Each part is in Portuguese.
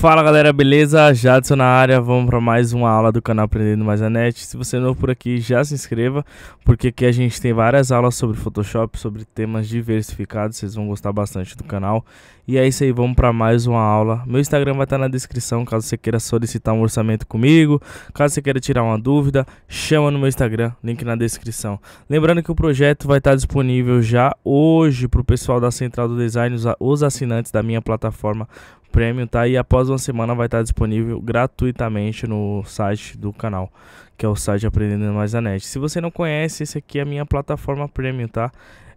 Fala galera, beleza? Jadson na área, vamos para mais uma aula do canal Aprendendo Mais a Net. Se você é novo por aqui, já se inscreva, porque aqui a gente tem várias aulas sobre Photoshop, sobre temas diversificados, vocês vão gostar bastante do canal. E é isso aí, vamos para mais uma aula. Meu Instagram vai estar tá na descrição caso você queira solicitar um orçamento comigo, caso você queira tirar uma dúvida, chama no meu Instagram, link na descrição. Lembrando que o projeto vai estar tá disponível já hoje para o pessoal da Central do Design, os assinantes da minha plataforma Premium, tá? E após uma semana vai estar tá disponível gratuitamente no site do canal, que é o site Aprendendo Mais a NET. Se você não conhece, esse aqui é a minha plataforma Premium, tá?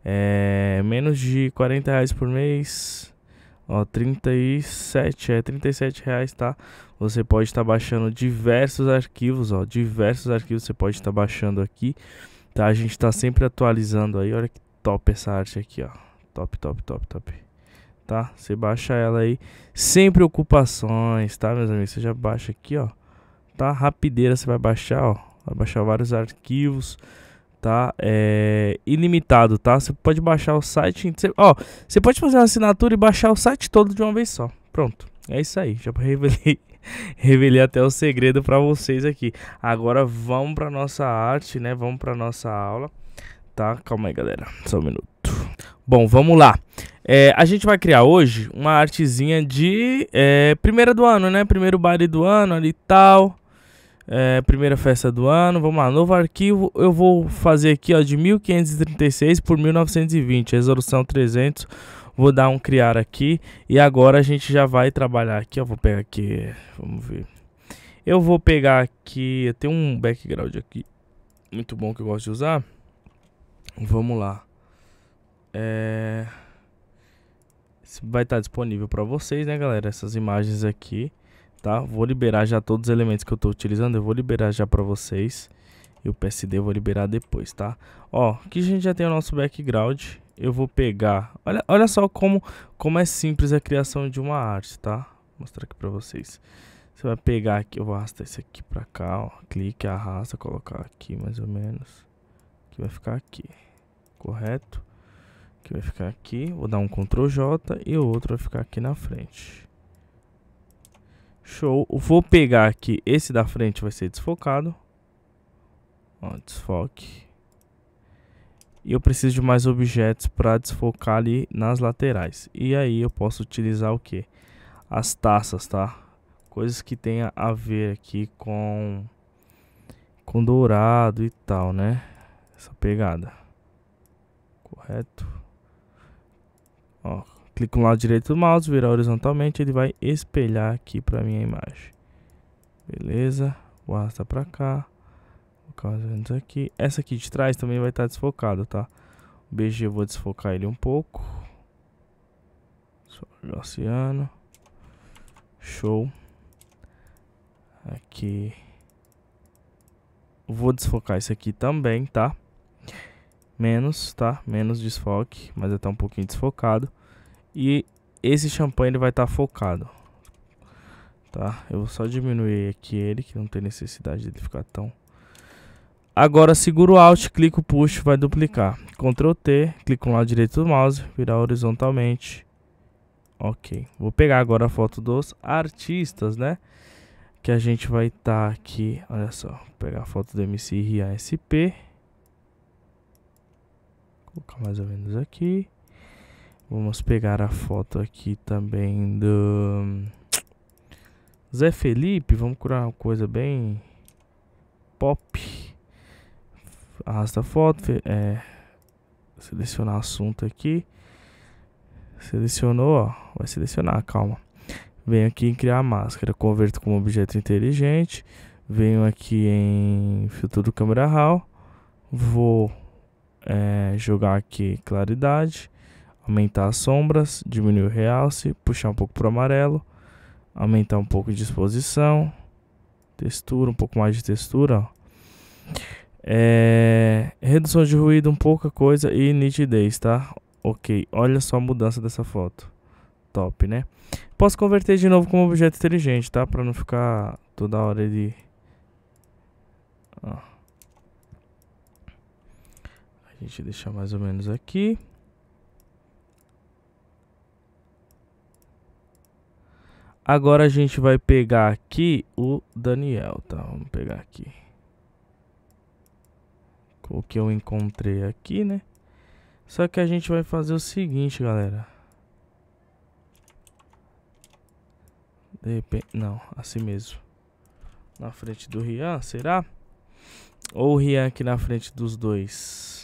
É menos de 40 reais por mês Ó, 37, é 37 reais, tá? Você pode estar tá baixando diversos arquivos, ó, diversos arquivos você pode estar tá baixando aqui, tá? A gente está sempre atualizando aí, olha que top essa arte aqui, ó, top, top, top, top, tá? Você baixa ela aí, sem preocupações, tá, meus amigos? Você já baixa aqui, ó, tá? Rapideira você vai baixar, ó, vai baixar vários arquivos, tá? É ilimitado, tá? Você pode baixar o site, ó, você pode fazer uma assinatura e baixar o site todo de uma vez só. Pronto. É isso aí, já revelei, revelei até o segredo para vocês aqui. Agora vamos para nossa arte, né? Vamos para nossa aula. Tá? Calma aí, galera. Só um minuto. Bom, vamos lá. É, a gente vai criar hoje uma artezinha de é, primeira do ano, né? Primeiro baile do ano ali e tal. É, primeira festa do ano, vamos lá, novo arquivo, eu vou fazer aqui ó, de 1536 por 1920, resolução 300, vou dar um criar aqui e agora a gente já vai trabalhar aqui, ó, vou pegar aqui, vamos ver, eu vou pegar aqui, tem um background aqui, muito bom que eu gosto de usar, vamos lá, é... vai estar tá disponível para vocês né galera, essas imagens aqui, tá? Vou liberar já todos os elementos que eu estou utilizando, eu vou liberar já para vocês. E o PSD eu vou liberar depois, tá? Ó, aqui a gente já tem o nosso background. Eu vou pegar... Olha, olha só como, como é simples a criação de uma arte, tá? Vou mostrar aqui para vocês. Você vai pegar aqui, eu vou arrastar esse aqui para cá, ó. Clique, arrasta, colocar aqui mais ou menos. Que vai ficar aqui, correto? Que vai ficar aqui. Vou dar um Ctrl J e o outro vai ficar aqui na frente. Show. Vou pegar aqui. Esse da frente vai ser desfocado. Ó, desfoque. E eu preciso de mais objetos para desfocar ali nas laterais. E aí eu posso utilizar o que? As taças, tá? Coisas que tenha a ver aqui com... Com dourado e tal, né? Essa pegada. Correto? Ó, clico no lado direito do mouse, virar horizontalmente, ele vai espelhar aqui para minha imagem. Beleza, tá vou arrastar para cá, colocar aqui. Essa aqui de trás também vai estar tá desfocada, tá? O BG eu vou desfocar ele um pouco. Só o oceano. Show. Aqui. Vou desfocar esse aqui também, tá? Menos, tá? Menos desfoque, mas até tá um pouquinho desfocado. E esse champanhe ele vai estar tá focado. Tá? Eu vou só diminuir aqui ele, que não tem necessidade dele ficar tão... Agora seguro o Alt, clico o Push, vai duplicar. Ctrl T, clico no lado direito do mouse, virar horizontalmente. Ok. Vou pegar agora a foto dos artistas, né? Que a gente vai estar tá aqui, olha só. Vou pegar a foto do MC Rian SP. Vou colocar mais ou menos aqui. Vamos pegar a foto aqui também do Zé Felipe. Vamos curar uma coisa bem pop. Arrasta a foto. É, selecionar assunto aqui. Selecionou, ó. Vai selecionar, calma. Venho aqui em criar máscara. Converto como objeto inteligente. Venho aqui em filtro do câmera RAW. Vou é, jogar aqui claridade aumentar as sombras, diminuir o realce, puxar um pouco para o amarelo, aumentar um pouco de exposição, textura, um pouco mais de textura, ó. É, redução de ruído, um pouca coisa e nitidez, tá? Ok, olha só a mudança dessa foto. Top, né? Posso converter de novo como objeto inteligente, tá? Pra não ficar toda hora de... Ó. A gente deixa mais ou menos aqui. Agora a gente vai pegar aqui o Daniel, tá? Vamos pegar aqui. O que eu encontrei aqui, né? Só que a gente vai fazer o seguinte, galera. De repente, não, assim mesmo. Na frente do Rian, será? Ou o Rian aqui na frente dos dois?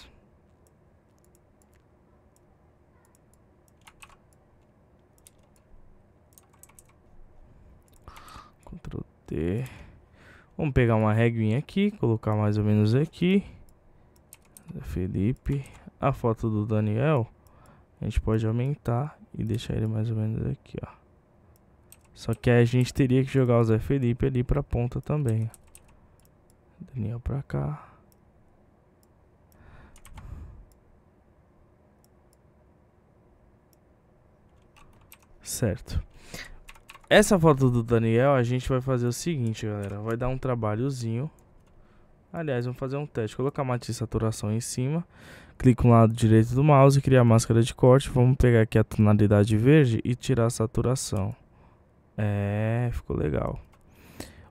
Ctrl T. Vamos pegar uma reguinha aqui, colocar mais ou menos aqui. Felipe. A foto do Daniel, a gente pode aumentar e deixar ele mais ou menos aqui, ó. Só que a gente teria que jogar o Zé Felipe ali pra ponta também. Daniel pra cá. Certo. Essa foto do Daniel a gente vai fazer o seguinte, galera. Vai dar um trabalhozinho. Aliás, vamos fazer um teste. Colocar a matriz de saturação em cima. Clico no lado direito do mouse, criar a máscara de corte. Vamos pegar aqui a tonalidade verde e tirar a saturação. É, ficou legal.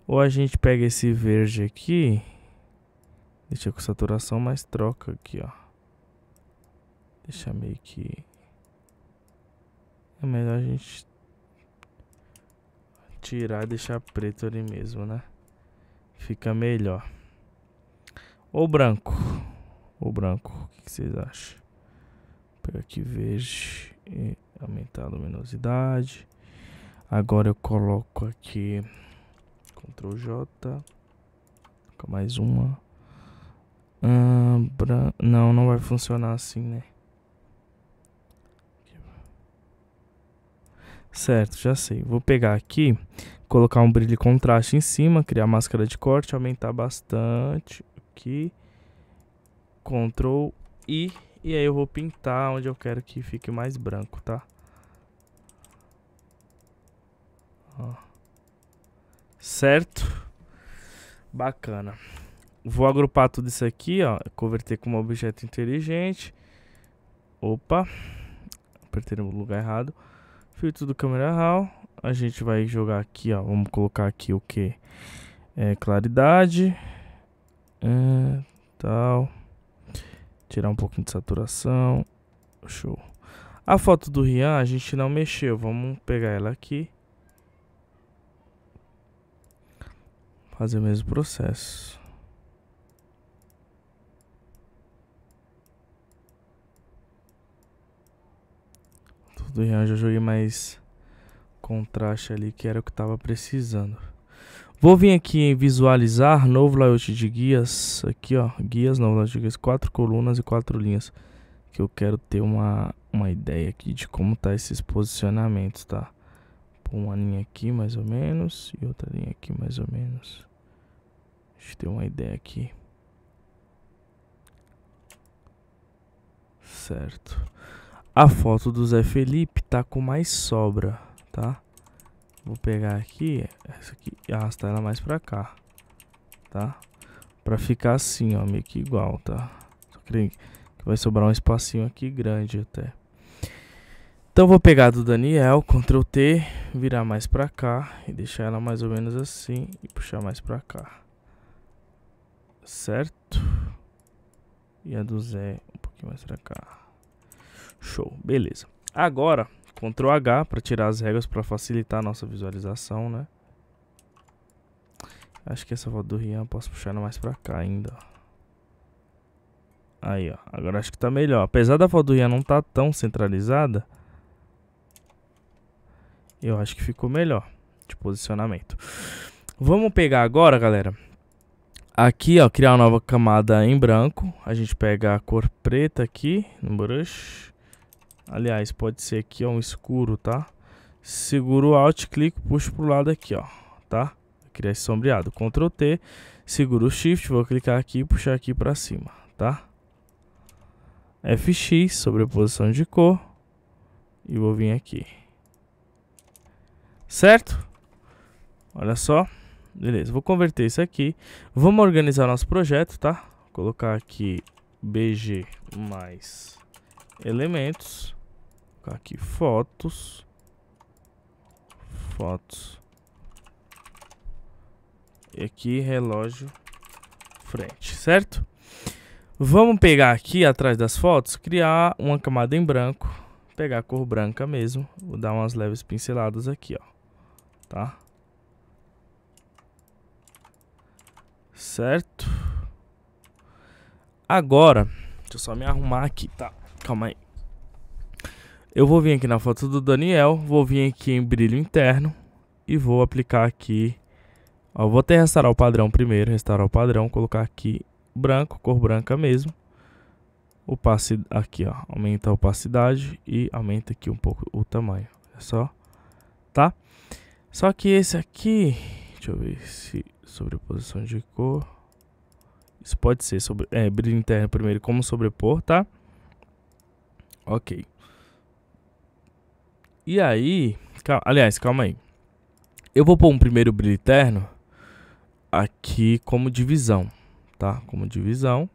Ou a gente pega esse verde aqui. Deixa com saturação, mas troca aqui, ó. Deixa meio que... É melhor a gente tirar e deixar preto ali mesmo, né? Fica melhor. Ou branco. Ou branco. O que, vocês acham? Vou pegar aqui verde e aumentar a luminosidade. Agora eu coloco aqui Ctrl J. Com mais uma. Ah, bran... Não, não vai funcionar assim, né? Certo, já sei. Vou pegar aqui, colocar um brilho contraste em cima, criar máscara de corte, aumentar bastante aqui. Ctrl I. E aí eu vou pintar onde eu quero que fique mais branco, tá? Ó. Certo? Bacana. Vou agrupar tudo isso aqui, ó. Converter como objeto inteligente. Opa. Apertei no lugar errado. Filtro do câmera RAW. A gente vai jogar aqui, ó. Vamos colocar aqui o que? É, claridade. É, tal. Tirar um pouquinho de saturação. Show. A foto do Rian a gente não mexeu. Vamos pegar ela aqui. Fazer o mesmo processo. do Rian já joguei mais contraste ali, que era o que tava precisando. Vou vir aqui em visualizar, novo layout de guias, aqui ó, guias, novo layout de guias, quatro colunas e quatro linhas, que eu quero ter uma, uma ideia aqui de como tá esses posicionamentos, tá? Pôr uma linha aqui mais ou menos e outra linha aqui mais ou menos. Deixa eu ter uma ideia aqui. Certo. A foto do Zé Felipe tá com mais sobra, tá? Vou pegar aqui, essa aqui e arrastar ela mais pra cá, tá? Pra ficar assim, ó, meio que igual, tá? Só creio que vai sobrar um espacinho aqui grande até. Então vou pegar do Daniel, Ctrl T, virar mais pra cá e deixar ela mais ou menos assim e puxar mais pra cá. Certo? E a do Zé um pouquinho mais pra cá. Show, beleza. Agora, Ctrl H para tirar as regras para facilitar a nossa visualização, né? Acho que essa foto do Rian posso puxar ela mais para cá ainda. Aí, ó. Agora acho que tá melhor. Apesar da foto do Rian não tá tão centralizada, eu acho que ficou melhor de posicionamento. Vamos pegar agora, galera. Aqui, ó, criar uma nova camada em branco. A gente pega a cor preta aqui no brush. Aliás, pode ser aqui, ó, um escuro, tá? Seguro o Alt, clico, puxo pro lado aqui, ó, tá? Criar esse sombreado. Ctrl T, seguro o Shift, vou clicar aqui e puxar aqui pra cima, tá? FX, sobreposição de cor. E vou vir aqui. Certo? Olha só. Beleza, vou converter isso aqui. Vamos organizar nosso projeto, tá? Vou colocar aqui BG mais elementos colocar aqui fotos. Fotos. E aqui relógio frente, certo? Vamos pegar aqui atrás das fotos, criar uma camada em branco. Pegar a cor branca mesmo. Vou dar umas leves pinceladas aqui, ó. Tá? Certo? Agora, deixa eu só me arrumar aqui, tá? Calma aí. Eu vou vir aqui na foto do Daniel, vou vir aqui em brilho interno e vou aplicar aqui. Ó, vou até restaurar o padrão primeiro, restaurar o padrão, colocar aqui branco, cor branca mesmo. Opacidade, aqui ó, aumenta a opacidade e aumenta aqui um pouco o tamanho, É só, tá? Só que esse aqui, deixa eu ver se sobreposição de cor, isso pode ser sobre, é, brilho interno primeiro como sobrepor, tá? Ok. E aí... Cal aliás, calma aí. Eu vou pôr um primeiro brilho eterno aqui como divisão, tá? Como divisão.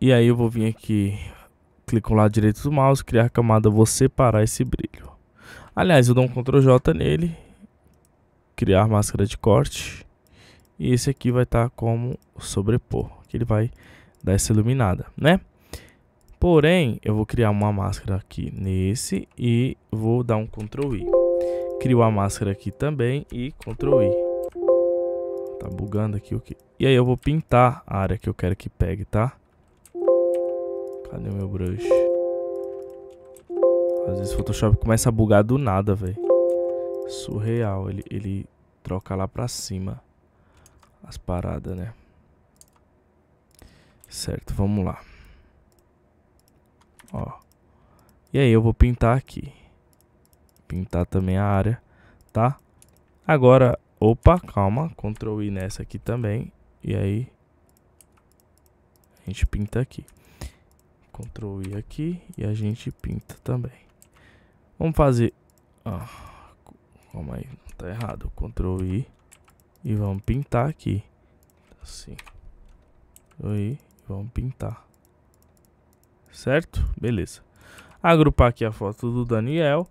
E aí eu vou vir aqui, clico no lado direito do mouse, criar camada, vou separar esse brilho. Aliás, eu dou um Ctrl J nele, criar máscara de corte. E esse aqui vai estar tá como sobrepor, que ele vai dar essa iluminada, né? Porém, eu vou criar uma máscara aqui nesse e vou dar um Ctrl I. Crio a máscara aqui também e Ctrl I. Tá bugando aqui o que? E aí eu vou pintar a área que eu quero que pegue, tá? Cadê meu brush? Às vezes o Photoshop começa a bugar do nada, velho. Surreal, ele, ele troca lá pra cima as paradas, né? Certo, vamos lá. Ó. E aí eu vou pintar aqui. Pintar também a área, tá? Agora, opa, calma. Ctrl I nessa aqui também. E aí a gente pinta aqui. Ctrl I aqui e a gente pinta também. Vamos fazer... calma aí, tá errado. Ctrl I e vamos pintar aqui. Assim. Ctrl I e vamos pintar certo? Beleza. Agrupar aqui a foto do Daniel.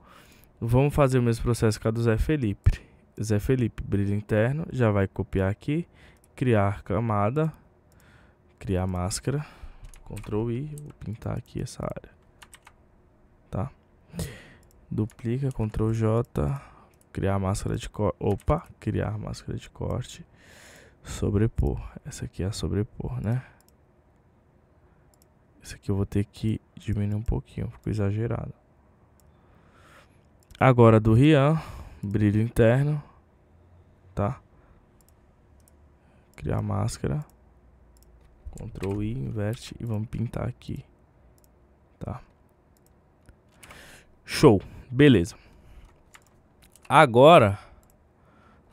Vamos fazer o mesmo processo que a do Zé Felipe. Zé Felipe, brilho interno, já vai copiar aqui, criar camada, criar máscara, Ctrl I, vou pintar aqui essa área, tá? Duplica, Ctrl J, criar máscara de corte, opa, criar máscara de corte, sobrepor, essa aqui é a sobrepor, né? Isso aqui eu vou ter que diminuir um pouquinho, ficou exagerado. Agora do Rian, brilho interno, tá? Criar máscara. Ctrl I, inverte e vamos pintar aqui. Tá? Show. Beleza. Agora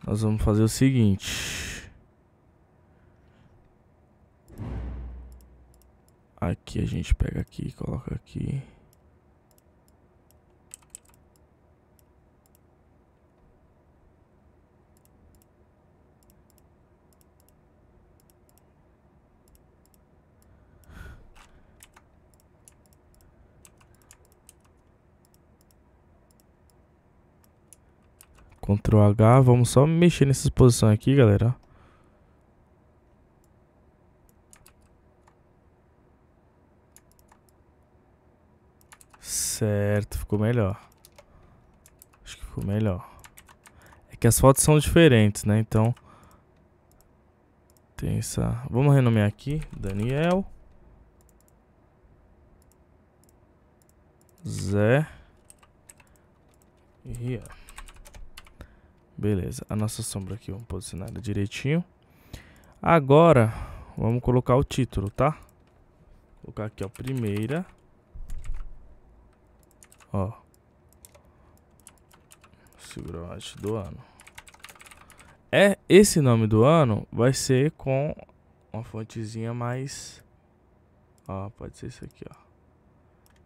nós vamos fazer o seguinte. Aqui a gente pega aqui e coloca aqui. Ctrl H, vamos só mexer nessa posição aqui, galera. Certo, ficou melhor. Acho que ficou melhor. É que as fotos são diferentes, né? Então... Tem essa... Vamos renomear aqui. Daniel. Zé. E Ria. Beleza. A nossa sombra aqui, vamos posicionar ela direitinho. Agora, vamos colocar o título, tá? Vou colocar aqui, ó. Primeira... Ó. o Segurote do ano. É, esse nome do ano vai ser com uma fontezinha mais... Ó, pode ser isso aqui, ó.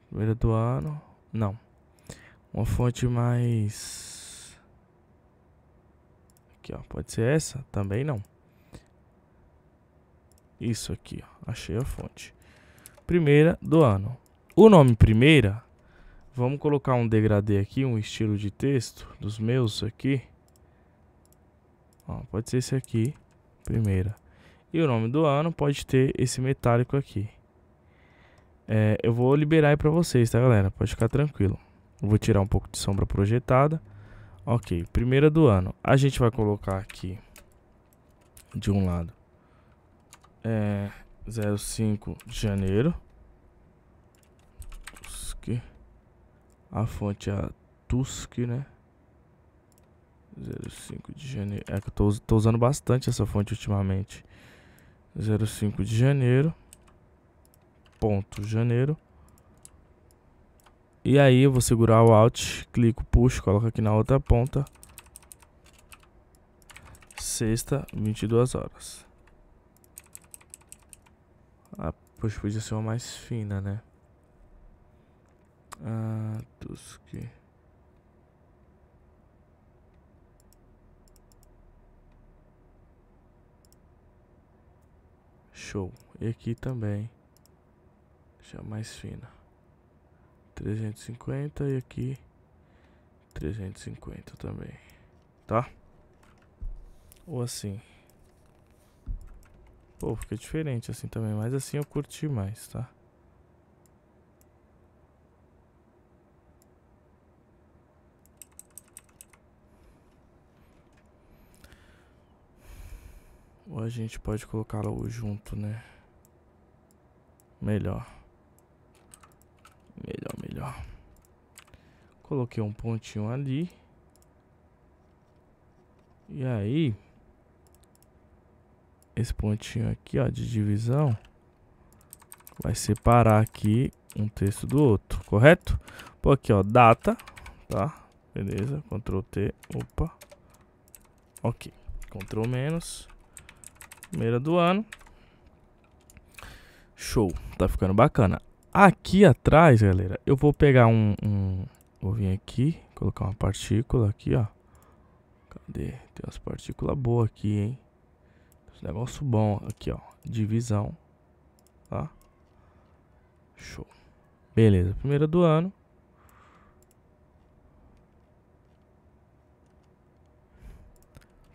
Primeira do ano. Não. Uma fonte mais... Aqui, ó. Pode ser essa? Também não. Isso aqui, ó. Achei a fonte. Primeira do ano. O nome primeira Vamos colocar um degradê aqui, um estilo de texto dos meus aqui. Ó, pode ser esse aqui, primeira. E o nome do ano pode ter esse metálico aqui. É, eu vou liberar aí pra vocês, tá galera? Pode ficar tranquilo. vou tirar um pouco de sombra projetada. Ok, primeira do ano. A gente vai colocar aqui de um lado é 05 de janeiro. Aqui. A fonte é a Tusk, né? 05 de janeiro. É que eu tô, tô usando bastante essa fonte ultimamente. 05 de janeiro. Ponto janeiro. E aí eu vou segurar o Alt, clico, puxo, coloco aqui na outra ponta. Sexta, 22 horas. Ah, poxa, podia ser uma mais fina, né? Ah, Tusk. Show. E aqui também. Deixa mais fina. 350 e aqui 350 também. Tá? Ou assim. Pô, fica diferente assim também. Mas assim eu curti mais, tá? Ou a gente pode colocar o junto, né? Melhor. Melhor, melhor. Coloquei um pontinho ali. E aí... Esse pontinho aqui, ó, de divisão... Vai separar aqui um texto do outro, correto? Pô, aqui, ó, data, tá? Beleza, Ctrl T, opa. Ok, Ctrl menos. Primeira do ano. Show. Tá ficando bacana. Aqui atrás, galera, eu vou pegar um, um... Vou vir aqui, colocar uma partícula aqui, ó. Cadê? Tem umas partículas boas aqui, hein? Esse negócio bom aqui, ó. Divisão. Tá? Show. Beleza, primeira do ano.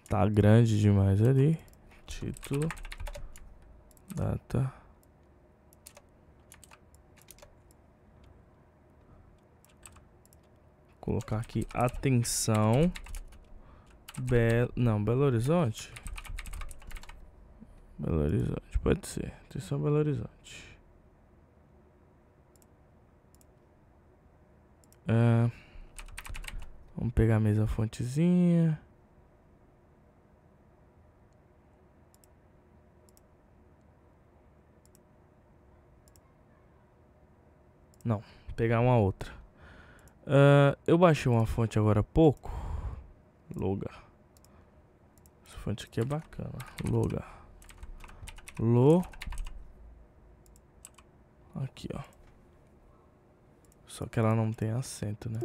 Tá grande demais ali título, data. Colocar aqui atenção. Belo, não, Belo Horizonte. Belo Horizonte, pode ser. Atenção Belo Horizonte. É. vamos pegar a mesma fontezinha. Não, pegar uma outra. Uh, eu baixei uma fonte agora há pouco. Loga. Essa fonte aqui é bacana. Loga. Lo. Aqui, ó. Só que ela não tem acento, né?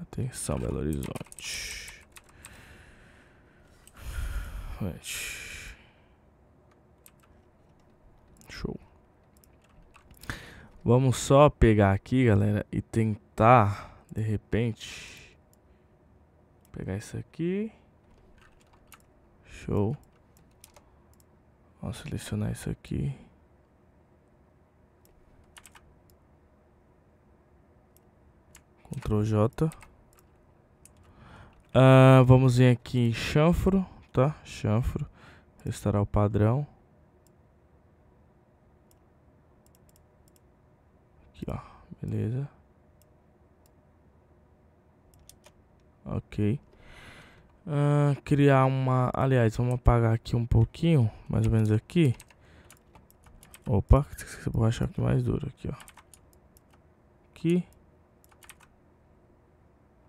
Atenção, Belo Horizonte. Gente. Vamos só pegar aqui, galera, e tentar, de repente, pegar isso aqui. Show. Vamos selecionar isso aqui. Ctrl J. Ah, vamos vir aqui em chanfro, tá? Chanfro. Restaurar o padrão. Beleza. Ok. Uh, criar uma... Aliás, vamos apagar aqui um pouquinho. Mais ou menos aqui. Opa, vou achar aqui é mais duro. Aqui, ó. Aqui.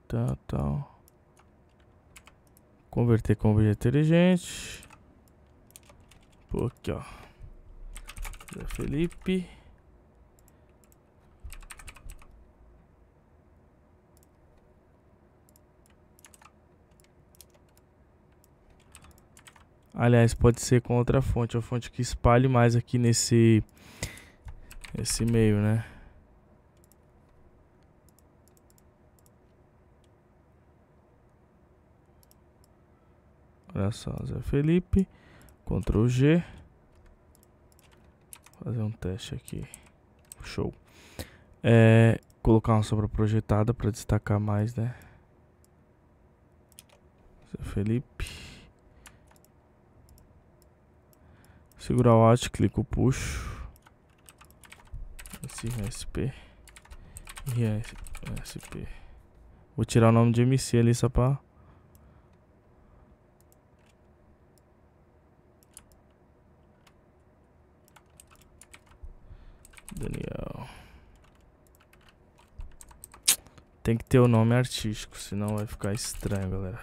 Tá, tá. Converter com objeto inteligente. Pô, aqui, ó. Felipe. Aliás, pode ser com outra fonte, uma fonte que espalhe mais aqui nesse esse meio, né? Olha só, Zé Felipe, Ctrl G. Fazer um teste aqui. Show. É, colocar uma sombra projetada para destacar mais, né? Zé Felipe. Segura o Alt, clico, puxo. Esse SP. SP. Vou tirar o nome de MC ali só pra... Daniel. Tem que ter o nome artístico, senão vai ficar estranho, galera.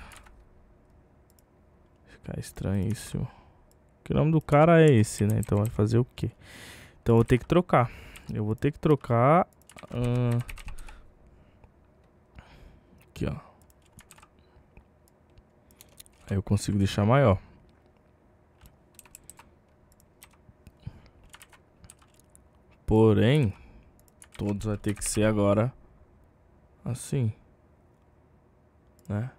Ficar isso. Que o nome do cara é esse, né? Então vai fazer o quê? Então eu vou ter que trocar. Eu vou ter que trocar... Hum, aqui, ó. Aí eu consigo deixar maior. Porém, todos vai ter que ser agora assim, né?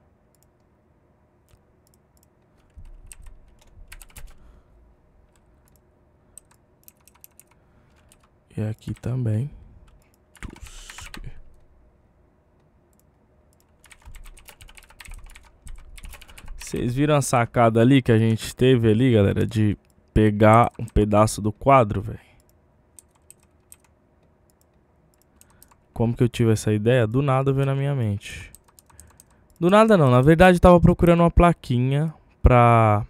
E aqui também. Vocês viram a sacada ali que a gente teve ali, galera? De pegar um pedaço do quadro, velho. Como que eu tive essa ideia? Do nada veio na minha mente. Do nada não, na verdade eu tava procurando uma plaquinha pra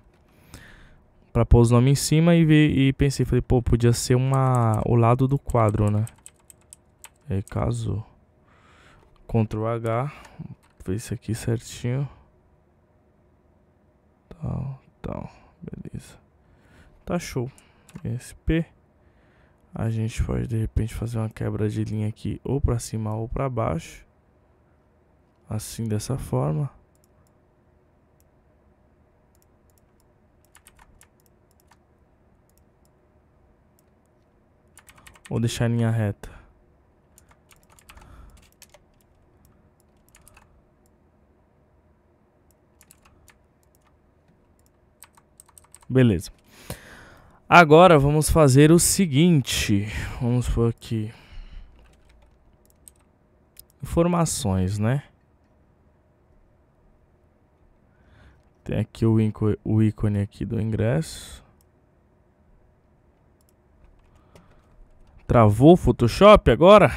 para pôr os nomes em cima e, vi, e pensei, falei, pô, podia ser uma, o lado do quadro, né? Aí é, casou. Ctrl H, fez isso aqui certinho. Tal, tal, beleza. Tá show. SP. A gente pode de repente fazer uma quebra de linha aqui ou para cima ou para baixo. Assim dessa forma. Ou deixar a linha reta? Beleza. Agora vamos fazer o seguinte. Vamos por aqui. Informações, né? Tem aqui o ícone aqui do ingresso. Travou o Photoshop agora?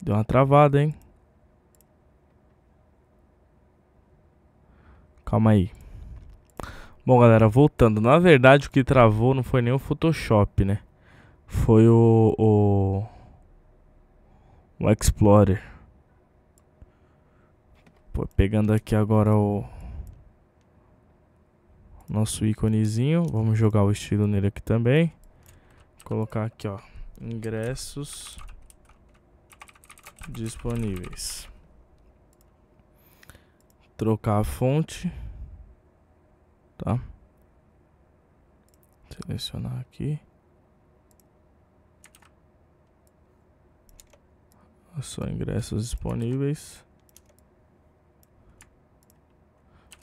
Deu uma travada, hein? Calma aí. Bom, galera, voltando. Na verdade, o que travou não foi nem o Photoshop, né? Foi o... O, o Explorer. Pô, pegando aqui agora o nosso íconezinho. Vamos jogar o estilo nele aqui também. Colocar aqui, ó, ingressos disponíveis. Trocar a fonte, tá? Selecionar aqui. Só ingressos disponíveis.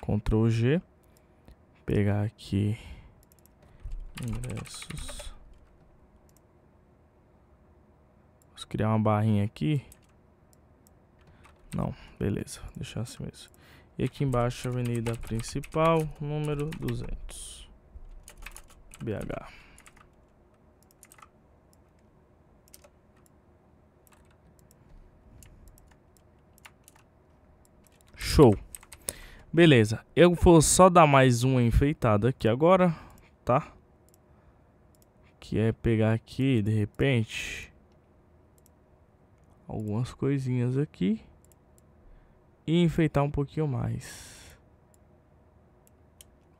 Ctrl G pegar aqui ingressos. Vamos criar uma barrinha aqui. Não, beleza, deixar assim mesmo. E aqui embaixo, avenida principal, número 200. BH. Show. Beleza, eu vou só dar mais uma enfeitada aqui agora, tá? Que é pegar aqui, de repente, algumas coisinhas aqui e enfeitar um pouquinho mais.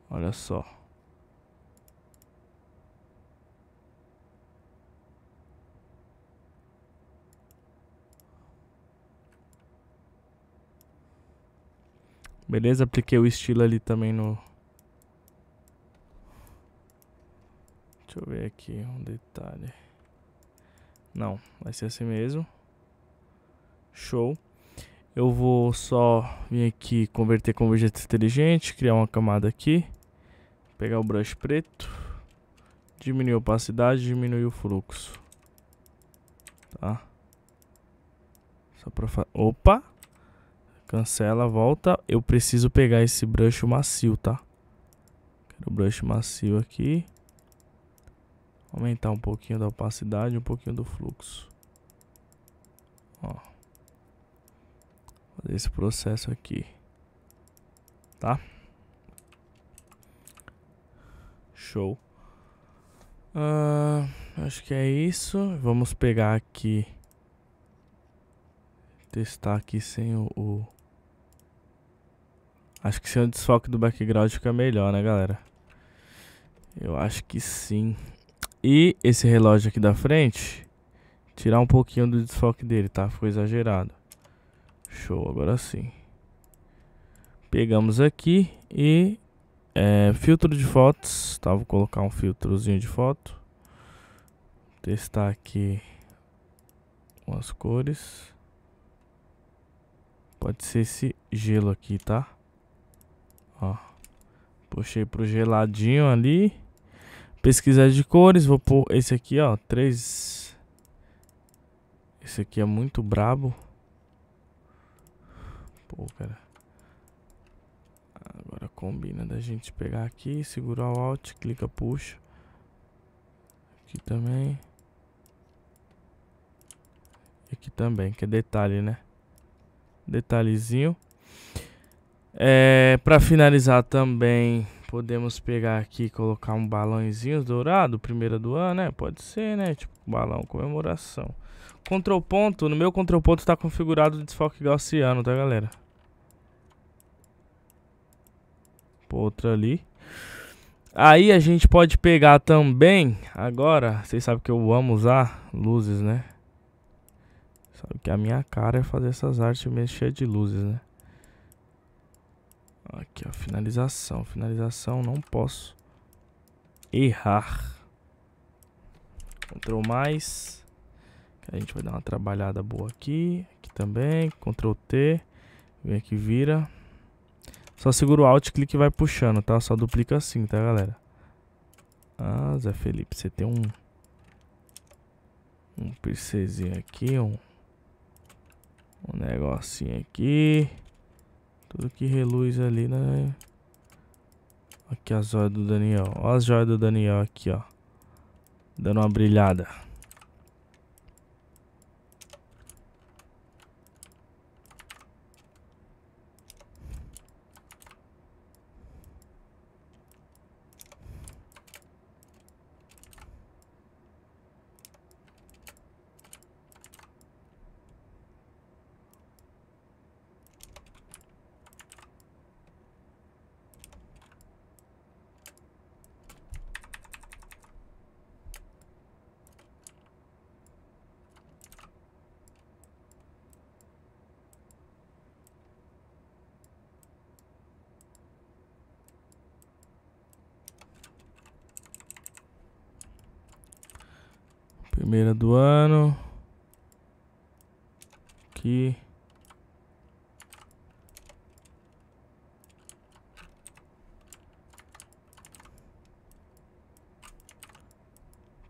Olha só. Beleza? Apliquei o estilo ali também no... Deixa eu ver aqui um detalhe. Não, vai ser assim mesmo. Show. Eu vou só vir aqui converter com objeto inteligente, criar uma camada aqui. Pegar o brush preto. Diminuir a opacidade, diminuir o fluxo. Tá? Só pra... Opa! Cancela, volta. Eu preciso pegar esse brush macio, tá? Quero o brush macio aqui. Aumentar um pouquinho da opacidade, um pouquinho do fluxo. Ó. Fazer esse processo aqui. Tá? Show. Uh, acho que é isso. Vamos pegar aqui. Testar aqui sem o... o Acho que sem o desfoque do background fica melhor, né, galera? Eu acho que sim. E esse relógio aqui da frente, tirar um pouquinho do desfoque dele, tá? Ficou exagerado. Show, agora sim. Pegamos aqui e é, filtro de fotos, tá? Vou colocar um filtrozinho de foto. Testar aqui umas cores. Pode ser esse gelo aqui, tá? Ó. Puxei pro geladinho ali. Pesquisa de cores, vou pôr esse aqui, ó, 3. Esse aqui é muito brabo. Pô, cara. Agora combina da gente pegar aqui, segurar o Alt, clica, puxa. Aqui também. Aqui também, que é detalhe, né? Detalhezinho. É, para finalizar também, podemos pegar aqui e colocar um balãozinho dourado, primeira do ano, né? Pode ser, né? Tipo, balão comemoração. Control ponto, no meu control ponto tá configurado o desfoque gaussiano, tá, galera? outra ali. Aí a gente pode pegar também, agora, vocês sabem que eu amo usar luzes, né? Sabe que a minha cara é fazer essas artes mexer de luzes, né? Aqui, ó, finalização. Finalização, não posso errar. Ctrl mais. A gente vai dar uma trabalhada boa aqui. Aqui também. Ctrl T. Vem aqui, vira. Só segura o Alt, clique e vai puxando, tá? Só duplica assim, tá, galera? Ah, Zé Felipe, você tem um... Um PCzinho aqui, um... Um negocinho aqui. Tudo que reluz ali, né? Aqui as joias do Daniel. Olha as joias do Daniel aqui, ó. Dando uma brilhada. Primeira do ano. Aqui.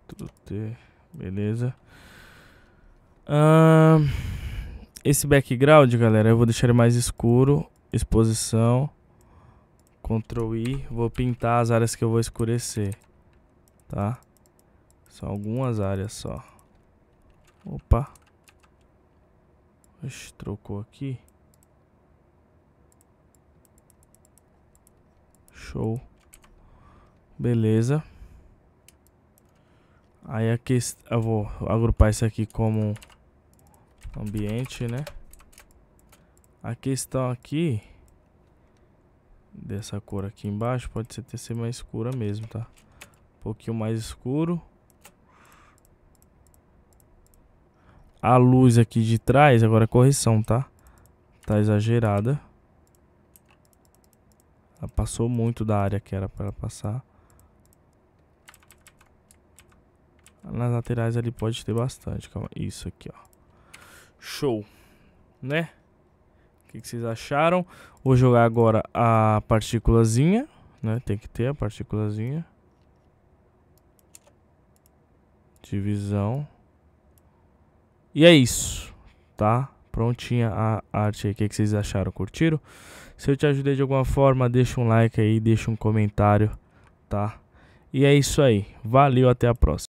Tudo T. Beleza. Ah, esse background, galera, eu vou deixar ele mais escuro. Exposição. Ctrl I. Vou pintar as áreas que eu vou escurecer. Tá? São algumas áreas só. Opa. Oxe, trocou aqui. Show. Beleza. Aí aqui eu vou agrupar isso aqui como ambiente, né? A questão aqui dessa cor aqui embaixo pode ser ter ser mais escura mesmo, tá? Um pouquinho mais escuro. A luz aqui de trás, agora correção, tá? Tá exagerada. Ela passou muito da área que era para passar. Nas laterais ali pode ter bastante. Calma. Isso aqui, ó. Show. Né? O que, que, vocês acharam? Vou jogar agora a partículazinha. Né? Tem que ter a partículazinha. Divisão. E é isso, tá? Prontinha a arte aí. O que, que vocês acharam? Curtiram? Se eu te ajudei de alguma forma, deixa um like aí, deixa um comentário, tá? E é isso aí. Valeu, até a próxima.